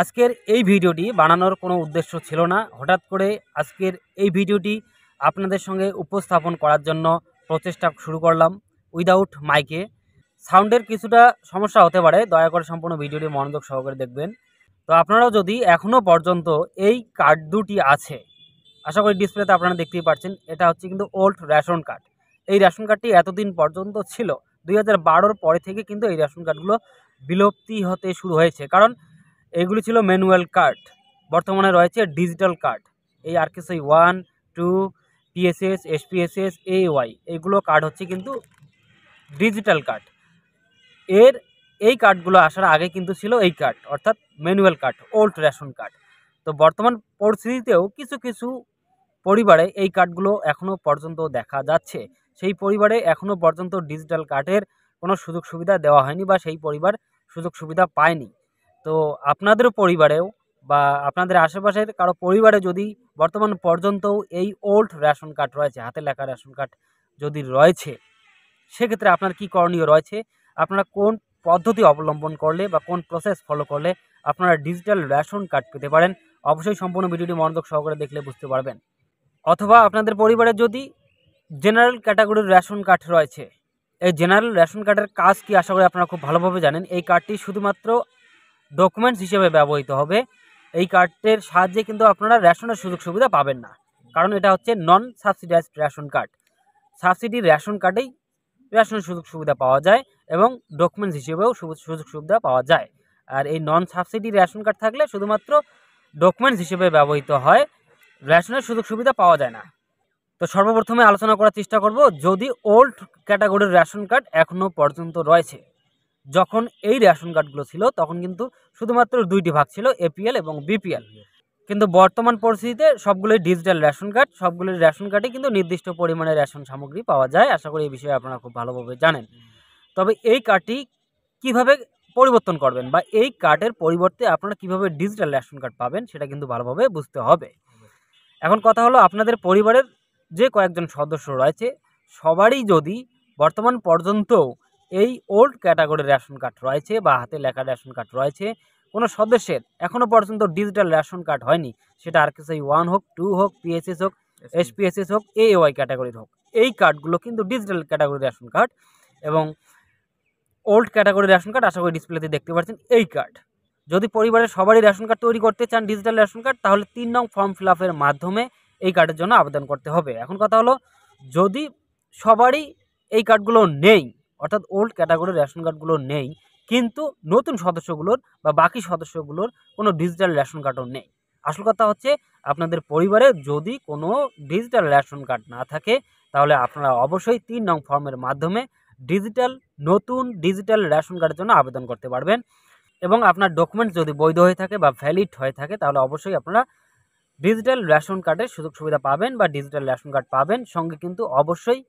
আজকের এই ভিডিওটি বানানোর কোনো উদ্দেশ্য ছিল না হঠাৎ করে আজকের এই ভিডিওটি আপনাদের সঙ্গে উপস্থাপন করার জন্য প্রচেষ্টা শুরু করলাম উইদাউট মাইকে সাউন্ডের কিছুটা সমস্যা হতে পারে দয়া করে সম্পূর্ণ ভিডিওটি মনোযোগ সহকারে দেখবেন তো আপনারাও যদি এখনও পর্যন্ত এই কার্ড দুটি আছে আশা করি ডিসপ্লেতে আপনারা দেখতেই পাচ্ছেন এটা হচ্ছে কিন্তু ওল্ড রেশন কার্ড এই রেশন কার্ডটি এতদিন পর্যন্ত ছিল দুই হাজার পরে থেকে কিন্তু এই রেশন কার্ডগুলো বিলুপ্তি হতে শুরু হয়েছে কারণ এগুলি ছিল ম্যানুয়াল কার্ড বর্তমানে রয়েছে ডিজিটাল কার্ড এই RKSY one two PHH SPHH A Y এইগুলো কার্ড হচ্ছে কিন্তু ডিজিটাল কার্ড এর এই কার্ডগুলো আসার আগে কিন্তু ছিল এই কার্ড অর্থাৎ manual card old ration card তো বর্তমান পরিস্থিতিতেও কিছু কিছু পরিবারে এই কার্ডগুলো এখনও পর্যন্ত দেখা যাচ্ছে সেই পরিবারে এখনও পর্যন্ত ডিজিটাল কার্ডের কোনো সুযোগ সুবিধা দেওয়া হয়নি বা সেই পরিবার সুযোগ সুবিধা পায়নি তো আপনাদের পরিবারেও বা আপনাদের আশেপাশের কারো পরিবারে যদি বর্তমান পর্যন্তও এই ওল্ড রেশন কার্ড রয়েছে হাতে লেখা রেশন কার্ড যদি রয়েছে সেক্ষেত্রে আপনার কি করণীয় রয়েছে আপনারা কোন পদ্ধতি অবলম্বন করলে বা কোন প্রসেস ফলো করলে আপনারা ডিজিটাল রেশন কার্ড পেতে পারেন অবশ্যই সম্পূর্ণ ভিডিওটি মনোযোগ সহকারে দেখলে বুঝতে পারবেন অথবা আপনাদের পরিবারে যদি জেনারেল ক্যাটাগরির রেশন কার্ড রয়েছে এই জেনারেল রেশন কার্ডের কাজ কি আশা করি আপনারা খুব ভালোভাবে জানেন এই কার্ডটি শুধুমাত্র ডকুমেন্টস হিসেবে ব্যবহৃত হবে এই কার্ডের সাহায্যে কিন্তু আপনারা রেশনের সুযোগ সুবিধা পাবেন না কারণ এটা হচ্ছে non subsidised ration card subsidy ration কার্ডেই রেশনের সুযোগ সুবিধা পাওয়া যায় এবং ডকুমেন্টস হিসেবেও সুযোগ সুবিধা পাওয়া যায় আর এই নন সাবসিডি রেশন কার্ড থাকলে শুধুমাত্র ডকুমেন্টস হিসেবে ব্যবহৃত হয় রেশনের সুযোগ সুবিধা পাওয়া যায় না তো সর্বপ্রথমে আলোচনা করার চেষ্টা করব যদি ওল্ড ক্যাটাগরির রেশন কার্ড এখনও পর্যন্ত রয়েছে যখন এই রেশন কার্ডগুলো ছিল তখন কিন্তু শুধুমাত্র দুইটি ভাগ ছিল এপিএল এবং বিপিএল কিন্তু বর্তমান পরিস্থিতিতে সবগুলোই ডিজিটাল রেশন কার্ড সবগুলির রেশন কার্ডে কিন্তু নির্দিষ্ট পরিমাণে রেশন সামগ্রী পাওয়া যায় আশা করি এই বিষয়ে আপনারা খুব ভালোভাবে জানেন তবে এই কার্ডটি কিভাবে পরিবর্তন করবেন বা এই কার্ডের পরিবর্তে আপনারা কিভাবে ডিজিটাল রেশন কার্ড পাবেন সেটা কিন্তু ভালোভাবে বুঝতে হবে এখন কথা হলো আপনাদের পরিবারের যে কয়েকজন সদস্য রয়েছে সবারই যদি বর্তমান পর্যন্ত এই ওল্ড ক্যাটাগরির রেশন কার্ড রয়েছে বা হাতে লেখা রেশন কার্ড রয়েছে কোনো সদস্যের এখনও পর্যন্ত ডিজিটাল রেশন কার্ড হয়নি সেটা আর কিছু ওয়ান হোক টু হোক পিএসএস হোক এসপিএসএস হোক এ ওয়াই ক্যাটাগরির হোক এই কার্ডগুলো কিন্তু ডিজিটাল ক্যাটাগরির রেশন কার্ড এবং ওল্ড ক্যাটাগরির রেশন কার্ড আশা করি ডিসপ্লেতে দেখতে পাচ্ছেন এই কার্ড যদি পরিবারের সবারই রেশন কার্ড তৈরি করতে চান ডিজিটাল রেশন কার্ড তাহলে তিন নং ফর্ম ফিল আপের মাধ্যমে এই কার্ডের জন্য আবেদন করতে হবে এখন কথা হলো যদি সবারই এই কার্ডগুলো নেই অর্থাৎ ওল্ড ক্যাটাগরির রেশন কার্ডগুলো নেই কিন্তু নতুন সদস্যগুলোর বা বাকি সদস্যগুলোর কোনো ডিজিটাল রেশন কার্ডও নেই আসল কথা হচ্ছে আপনাদের পরিবারে যদি কোনো ডিজিটাল রেশন কার্ড না থাকে তাহলে আপনারা অবশ্যই তিন নং ফর্মের মাধ্যমে ডিজিটাল নতুন ডিজিটাল রেশন কার্ডের জন্য আবেদন করতে পারবেন এবং আপনার ডকুমেন্টস যদি বৈধ হয়ে থাকে বা ভ্যালিড হয়ে থাকে তাহলে অবশ্যই আপনারা ডিজিটাল রেশন কার্ডের সুযোগ সুবিধা পাবেন বা ডিজিটাল রেশন কার্ড পাবেন সঙ্গে কিন্তু অবশ্যই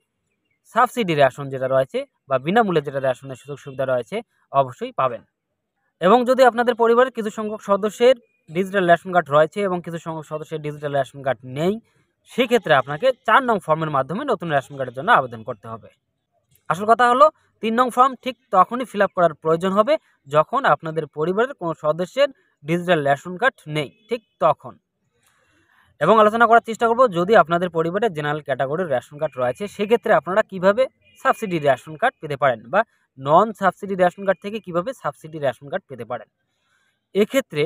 সাবসিডি রেশন যেটা রয়েছে বা বিনামূল্যে যেটা রেশনের সুযোগ সুবিধা রয়েছে অবশ্যই পাবেন এবং যদি আপনাদের পরিবারের কিছু সংখ্যক সদস্যের ডিজিটাল রেশন কার্ড রয়েছে এবং কিছু সংখ্যক সদস্যের ডিজিটাল রেশন কার্ড নেই সেক্ষেত্রে আপনাকে চার নং ফর্মের মাধ্যমে নতুন রেশন কার্ডের জন্য আবেদন করতে হবে আসল কথা হলো তিন নং ফর্ম ঠিক তখনই ফিল করার প্রয়োজন হবে যখন আপনাদের পরিবারের কোনো সদস্যের ডিজিটাল রেশন কার্ড নেই ঠিক তখন এবং আলোচনা করার চেষ্টা করব যদি আপনাদের পরিবারে জেনারেল ক্যাটাগরির রেশন কার্ড রয়েছে সেক্ষেত্রে আপনারা কিভাবে সাবসিডি রেশন কার্ড পেতে পারেন বা নন সাবসিডি রেশন কার্ড থেকে কিভাবে সাবসিডি রেশন কার্ড পেতে পারেন এক্ষেত্রে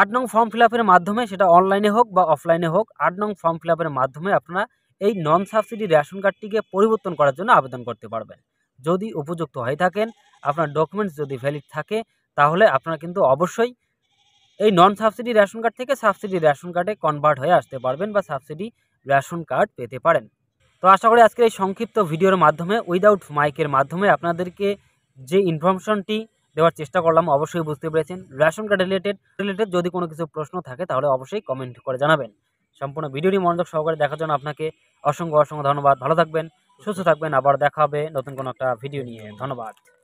আট নং ফর্ম ফিল আপের মাধ্যমে সেটা অনলাইনে হোক বা অফলাইনে হোক আট নং ফর্ম ফিল আপের মাধ্যমে আপনারা এই নন সাবসিডি রেশন কার্ডটিকে পরিবর্তন করার জন্য আবেদন করতে পারবেন যদি উপযুক্ত হয়ে থাকেন আপনার ডকুমেন্টস যদি ভ্যালিড থাকে তাহলে আপনারা কিন্তু অবশ্যই এই নন সাবসিডি রেশন কার্ড থেকে সাবসিডি রেশন কার্ডে কনভার্ট হয়ে আসতে পারবেন বা সাবসিডি রেশন কার্ড পেতে পারেন তো আশা করি আজকের এই সংক্ষিপ্ত ভিডিওর মাধ্যমে উইদাউট মাইকের মাধ্যমে আপনাদেরকে যে ইনফরমেশনটি দেওয়ার চেষ্টা করলাম অবশ্যই বুঝতে পেরেছেন রেশন কার্ড রিলেটেড রিলেটেড যদি কোনো কিছু প্রশ্ন থাকে তাহলে অবশ্যই কমেন্ট করে জানাবেন সম্পূর্ণ ভিডিওটি মনোযোগ সহকারে দেখার জন্য আপনাকে অসংখ্য অসংখ্য ধন্যবাদ ভালো থাকবেন সুস্থ থাকবেন আবার দেখা হবে নতুন কোনো একটা ভিডিও নিয়ে ধন্যবাদ